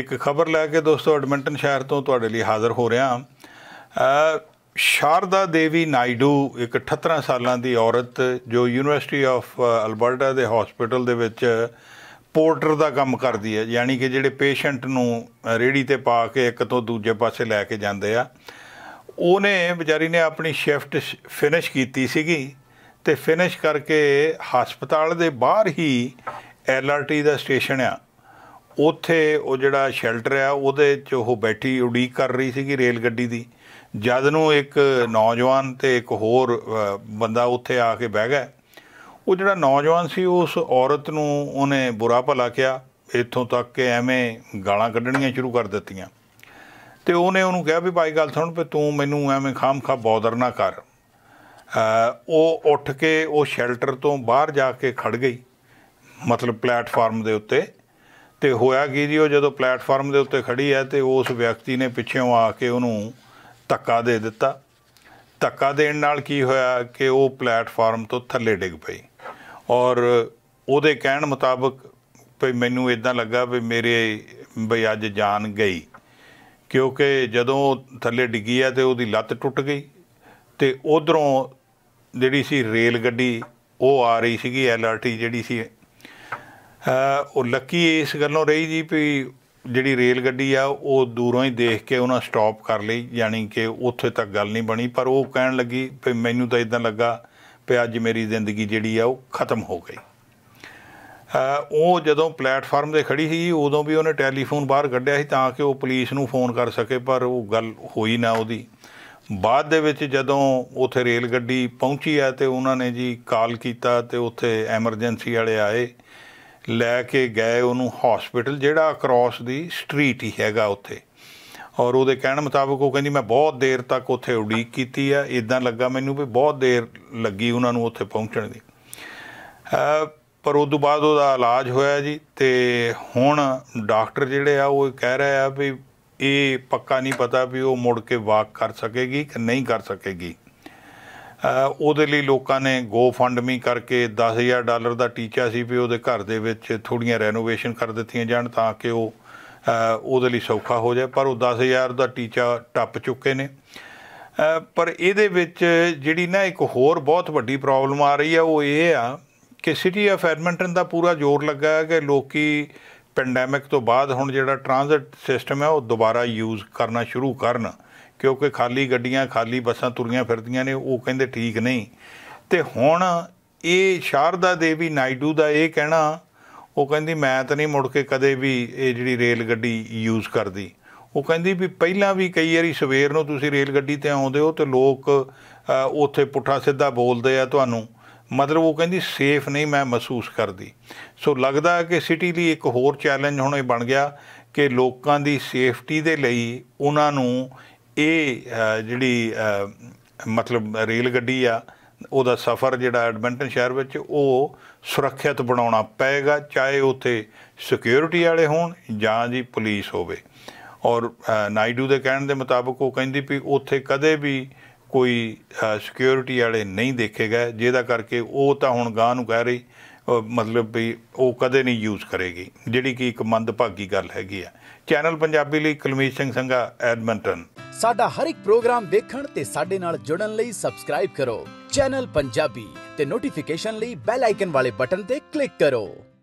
ਇੱਕ ਖਬਰ ਲੈ ਕੇ ਦੋਸਤੋ ਐਡਮਿੰਟਨ ਸ਼ਹਿਰ ਤੋਂ ਤੁਹਾਡੇ ਲਈ ਹਾਜ਼ਰ ਹੋ ਰਿਹਾ ਹਾਂ ਸ਼ਾਰਦਾ ਦੇਵੀ ਨਾਇਡੂ ਇੱਕ 78 ਸਾਲਾਂ ਦੀ ਔਰਤ ਜੋ ਯੂਨੀਵਰਸਿਟੀ ਆਫ ਅਲਬਰਟਾ ਦੇ ਹਸਪੀਟਲ ਦੇ ਵਿੱਚ ਪੋਰਟਰ ਦਾ ਕੰਮ ਕਰਦੀ ਹੈ ਯਾਨੀ ਕਿ ਜਿਹੜੇ ਪੇਸ਼ੈਂਟ ਨੂੰ ਰੇੜੀ ਤੇ ਪਾ ਕੇ ਇੱਕ ਤੋਂ ਦੂਜੇ ਪਾਸੇ ਲੈ ਕੇ ਜਾਂਦੇ ਆ ਉਹਨੇ ਵਿਚਾਰੀ ਨੇ ਆਪਣੀ ਸ਼ਿਫਟ ਫਿਨਿਸ਼ ਕੀਤੀ ਸੀਗੀ ਤੇ ਫਿਨਿਸ਼ ਕਰਕੇ ਹਸਪਤਾਲ ਦੇ ਬਾਹਰ ਹੀ ਐਲਆਰਟੀ ਦਾ ਸਟੇਸ਼ਨ ਆ ਉੱਥੇ ਉਹ ਜਿਹੜਾ ਸ਼ੈਲਟਰ ਆ ਉਹਦੇ 'ਚ ਉਹ ਬੈਠੀ ਉਡੀਕ ਕਰ ਰਹੀ ਸੀਗੀ ਰੇਲ ਗੱਡੀ ਦੀ ਜਦ ਨੂੰ ਇੱਕ ਨੌਜਵਾਨ ਤੇ ਇੱਕ ਹੋਰ ਬੰਦਾ ਉੱਥੇ ਆ ਕੇ ਬਹਿ ਗਿਆ ਉਹ ਜਿਹੜਾ ਨੌਜਵਾਨ ਸੀ ਉਸ ਔਰਤ ਨੂੰ ਉਹਨੇ ਬੁਰਾ ਭਲਾ ਕਿਹਾ ਇੱਥੋਂ ਤੱਕ ਕਿ ਐਵੇਂ ਗਾਲਾਂ ਕੱਢਣੀਆਂ ਸ਼ੁਰੂ ਕਰ ਦਿੱਤੀਆਂ ਤੇ ਉਹਨੇ ਉਹਨੂੰ ਕਿਹਾ ਵੀ ਭਾਈ ਗੱਲ ਸੁਣ ਵੀ ਤੂੰ ਮੈਨੂੰ ਐਵੇਂ ਖਾਮਖਾ ਬੋਦਰ ਨਾ ਕਰ ਉਹ ਉੱਠ ਕੇ ਉਹ ਸ਼ੈਲਟਰ ਤੋਂ ਬਾਹਰ ਜਾ ਕੇ ਖੜ ਗਈ ਮਤਲਬ ਪਲੇਟਫਾਰਮ ਦੇ ਉੱਤੇ ਤੇ ਹੋਇਆ ਕੀ ਜੀ ਉਹ ਜਦੋਂ ਪਲੇਟਫਾਰਮ ਦੇ ਉੱਤੇ ਖੜੀ ਹੈ ਤੇ ਉਸ ਵਿਅਕਤੀ ਨੇ ਪਿੱਛੇੋਂ ਆ ਕੇ ਉਹਨੂੰ ਧੱਕਾ ਦੇ ਦਿੱਤਾ ਧੱਕਾ ਦੇਣ ਨਾਲ ਕੀ ਹੋਇਆ ਕਿ ਉਹ ਪਲੇਟਫਾਰਮ ਤੋਂ ਥੱਲੇ ਡਿੱਗ ਪਈ ਔਰ ਉਹਦੇ ਕਹਿਣ ਮੁਤਾਬਕ ਭਈ ਮੈਨੂੰ ਇਦਾਂ ਲੱਗਾ ਵੀ ਮੇਰੇ ਬਈ ਅੱਜ ਜਾਨ ਗਈ ਕਿਉਂਕਿ ਜਦੋਂ ਥੱਲੇ ਡਿੱਗੀ ਆ ਤੇ ਉਹਦੀ ਲੱਤ ਟੁੱਟ ਗਈ ਤੇ ਉਧਰੋਂ ਜਿਹੜੀ ਸੀ ਰੇਲ ਗੱਡੀ ਉਹ ਆ ਰਹੀ ਸੀਗੀ ਐਲਆਰਟੀ ਜਿਹੜੀ ਸੀ ਉਹ ਲੱਕੀ ਇਸ ਗੱਲੋਂ ਰਹੀ ਜੀ ਵੀ ਜਿਹੜੀ ਰੇਲ ਗੱਡੀ ਆ ਉਹ ਦੂਰੋਂ ਹੀ ਦੇਖ ਕੇ ਉਹਨਾਂ ਸਟਾਪ ਕਰ ਲਈ ਯਾਨੀ ਕਿ ਉੱਥੇ ਤੱਕ ਗੱਲ ਨਹੀਂ ਬਣੀ ਪਰ ਉਹ ਕਹਿਣ ਲੱਗੀ ਵੀ ਮੈਨੂੰ ਤਾਂ ਇਦਾਂ ਲੱਗਾ ਵੀ ਅੱਜ ਮੇਰੀ ਜ਼ਿੰਦਗੀ ਜਿਹੜੀ ਆ ਉਹ ਖਤਮ ਹੋ ਗਈ ਉਹ ਜਦੋਂ ਪਲੇਟਫਾਰਮ ਤੇ ਖੜੀ ਸੀ ਉਦੋਂ ਵੀ ਉਹਨੇ ਟੈਲੀਫੋਨ ਬਾਹਰ ਕੱਢਿਆ ਸੀ ਤਾਂ ਕਿ ਉਹ ਪੁਲਿਸ ਨੂੰ ਫੋਨ ਕਰ ਸਕੇ ਪਰ ਉਹ ਗੱਲ ਹੋਈ ਨਾ ਉਹਦੀ ਬਾਅਦ ਦੇ ਵਿੱਚ ਜਦੋਂ ਉੱਥੇ ਰੇਲ ਗੱਡੀ ਪਹੁੰਚੀ ਆ ਤੇ ਉਹਨਾਂ ਨੇ ਜੀ ਕਾਲ ਕੀਤਾ ਤੇ ਉੱਥੇ ਐਮਰਜੈਂਸੀ ਵਾਲੇ ਆਏ ਲੈ ਕੇ ਗਏ ਉਹਨੂੰ ਹਸਪੀਟਲ ਜਿਹੜਾ ਅਕ੍ਰੋਸ ਦੀ ਸਟਰੀਟ ਹੀ ਹੈਗਾ ਉੱਥੇ ਔਰ ਉਹਦੇ ਕਹਿਣ ਮੁਤਾਬਕ ਉਹ ਕਹਿੰਦੀ ਮੈਂ ਬਹੁਤ ਦੇਰ ਤੱਕ ਉੱਥੇ ਉਡੀਕ ਕੀਤੀ ਆ ਇਦਾਂ ਲੱਗਾ ਮੈਨੂੰ ਵੀ ਬਹੁਤ ਦੇਰ ਲੱਗੀ ਉਹਨਾਂ ਨੂੰ ਉੱਥੇ ਪਹੁੰਚਣ ਦੀ ਪਰ ਉਸ ਤੋਂ ਬਾਅਦ ਉਹਦਾ ਇਲਾਜ ਹੋਇਆ ਜੀ ਤੇ ਹੁਣ ਡਾਕਟਰ ਜਿਹੜੇ ਆ ਉਹ ਕਹਿ ਰਹੇ ਆ ਵੀ ਇਹ ਪੱਕਾ ਨਹੀਂ ਪਤਾ ਵੀ ਉਹ ਮੁੜ ਕੇ ਵਾਕ ਕਰ ਸਕੇਗੀ ਕਿ ਨਹੀਂ ਕਰ ਸਕੇਗੀ ਉਹਦੇ ਲਈ ਲੋਕਾਂ ਨੇ ਗੋ ਫੰਡ ਮੀ ਕਰਕੇ 10000 ਡਾਲਰ ਦਾ ਟੀਚਾ ਸੀ ਵੀ ਉਹਦੇ ਘਰ ਦੇ ਵਿੱਚ ਥੋੜੀਆਂ ਰੈਨੋਵੇਸ਼ਨ ਕਰ ਦਿੱਤੀਆਂ ਜਾਣ ਤਾਂ ਕਿ ਉਹ ਉਹਦੇ ਲਈ ਸੌਖਾ ਹੋ ਜਾਏ ਪਰ ਉਹ 10000 ਦਾ ਟੀਚਾ ਟੱਪ ਚੁੱਕੇ ਨੇ ਪਰ ਇਹਦੇ ਵਿੱਚ ਜਿਹੜੀ ਨਾ ਇੱਕ ਹੋਰ ਬਹੁਤ ਵੱਡੀ ਪ੍ਰੋਬਲਮ ਆ ਰਹੀ ਹੈ ਉਹ ਇਹ ਆ ਕਿ ਸਿਟੀ ਆਫ ਐਡਮਿੰਟਨ ਦਾ ਪੂਰਾ ਜ਼ੋਰ ਲੱਗਾ ਹੈ ਕਿ ਲੋਕੀ ਪੈਂਡੈਮਿਕ ਤੋਂ ਬਾਅਦ ਹੁਣ ਜਿਹੜਾ ਟ੍ਰਾਂਜ਼ਿਟ ਸਿਸਟਮ ਹੈ ਉਹ ਦੁਬਾਰਾ ਯੂਜ਼ ਕਰਨਾ ਸ਼ੁਰੂ ਕਰਨ ਕਿਉਂਕਿ ਖਾਲੀ ਗੱਡੀਆਂ ਖਾਲੀ ਬੱਸਾਂ ਤੁਰੀਆਂ ਫਿਰਦੀਆਂ ਨੇ ਉਹ ਕਹਿੰਦੇ ਠੀਕ ਨਹੀਂ ਤੇ ਹੁਣ ਇਹ ਸ਼ਾਰਦਾ ਦੇਵੀ ਨਾਇਡੂ ਦਾ ਇਹ ਕਹਿਣਾ ਉਹ ਕਹਿੰਦੀ ਮੈਂ ਤਾਂ ਨਹੀਂ ਮੁੜ ਕੇ ਕਦੇ ਵੀ ਇਹ ਜਿਹੜੀ ਰੇਲ ਗੱਡੀ ਯੂਜ਼ ਕਰਦੀ ਉਹ ਕਹਿੰਦੀ ਵੀ ਪਹਿਲਾਂ ਵੀ ਕਈ ਵਾਰੀ ਸਵੇਰ ਨੂੰ ਤੁਸੀਂ ਰੇਲ ਗੱਡੀ ਤੇ ਆਉਂਦੇ ਹੋ ਤੇ ਲੋਕ ਉੱਥੇ ਪੁੱਠਾ ਸਿੱਧਾ ਬੋਲਦੇ ਆ ਤੁਹਾਨੂੰ ਮਤਲਬ ਉਹ ਕਹਿੰਦੀ ਸੇਫ ਨਹੀਂ ਮੈਂ ਮਹਿਸੂਸ ਕਰਦੀ ਸੋ ਲੱਗਦਾ ਕਿ ਸਿਟੀ ਲਈ ਇੱਕ ਹੋਰ ਚੈਲੰਜ ਹੁਣ ਇਹ ਬਣ ਗਿਆ ਕਿ ਲੋਕਾਂ ਦੀ ਸੇਫਟੀ ਦੇ ਲਈ ਉਹਨਾਂ ਨੂੰ ਇਹ ਜਿਹੜੀ ਮਤਲਬ ਰੇਲ ਗੱਡੀ ਆ ਉਹਦਾ ਸਫ਼ਰ ਜਿਹੜਾ ਐਡਮਿੰਟਨ ਸ਼ਹਿਰ ਵਿੱਚ ਉਹ ਸੁਰੱਖਿਅਤ ਬਣਾਉਣਾ ਪਏਗਾ ਚਾਹੇ ਉਥੇ ਸਿਕਿਉਰਿਟੀ ਵਾਲੇ ਹੋਣ ਜਾਂ ਜੀ ਪੁਲਿਸ ਹੋਵੇ ਔਰ ਨਾਈਡੂ ਦੇ ਕਹਿਣ ਦੇ ਮੁਤਾਬਕ ਉਹ ਕਹਿੰਦੀ ਵੀ ਉਥੇ ਕਦੇ ਵੀ ਕੋਈ ਸਿਕਿਉਰਿਟੀ ਵਾਲੇ ਨਹੀਂ ਦੇਖੇਗਾ ਜਿਹਦਾ ਕਰਕੇ ਉਹ ਤਾਂ ਹੁਣ ਗਾਂ ਨੂੰ ਕਹਿ ਰਹੀ ਮਤਲਬ ਵੀ ਉਹ ਕਦੇ ਨਹੀਂ ਯੂਜ਼ ਕਰੇਗੀ ਜਿਹੜੀ ਕਿ ਇੱਕ ਮੰਦਭਾਗੀ ਗੱਲ ਹੈਗੀ ਆ ਚੈਨਲ ਪੰਜਾਬੀ ਲਈ ਕਲਮੀਤ ਸਿੰਘ ਸੰਘਾ ਐਡਮੰਟਨ ਸਾਡਾ ਹਰ ਇੱਕ ਪ੍ਰੋਗਰਾਮ ਦੇਖਣ ਤੇ ਸਾਡੇ ਨਾਲ ਜੁੜਨ ਲਈ ਸਬਸਕ੍ਰਾਈਬ ਕਰੋ ਚੈਨਲ ਪੰਜਾਬੀ ਤੇ ਨੋਟੀਫਿਕੇਸ਼ਨ ਲਈ ਬੈਲ ਆਈਕਨ ਵਾਲੇ ਬਟਨ ਤੇ ਕਲਿੱਕ ਕਰੋ